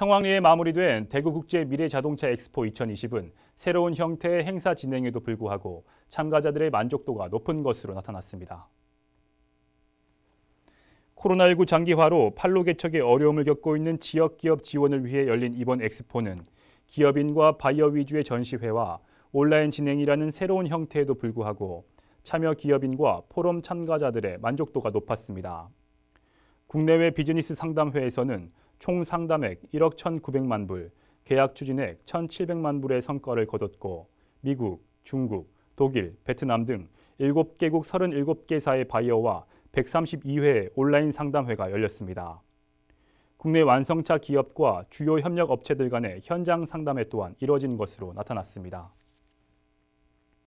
성황리에 마무리된 대구국제미래자동차 엑스포 2020은 새로운 형태의 행사 진행에도 불구하고 참가자들의 만족도가 높은 것으로 나타났습니다. 코로나19 장기화로 판로 개척에 어려움을 겪고 있는 지역 기업 지원을 위해 열린 이번 엑스포는 기업인과 바이어 위주의 전시회와 온라인 진행이라는 새로운 형태에도 불구하고 참여 기업인과 포럼 참가자들의 만족도가 높았습니다. 국내외 비즈니스 상담회에서는 총 상담액 1억 1,900만 불, 계약 추진액 1,700만 불의 성과를 거뒀고 미국, 중국, 독일, 베트남 등 7개국 37개사의 바이어와 132회 온라인 상담회가 열렸습니다. 국내 완성차 기업과 주요 협력 업체들 간의 현장 상담회 또한 이뤄진 것으로 나타났습니다.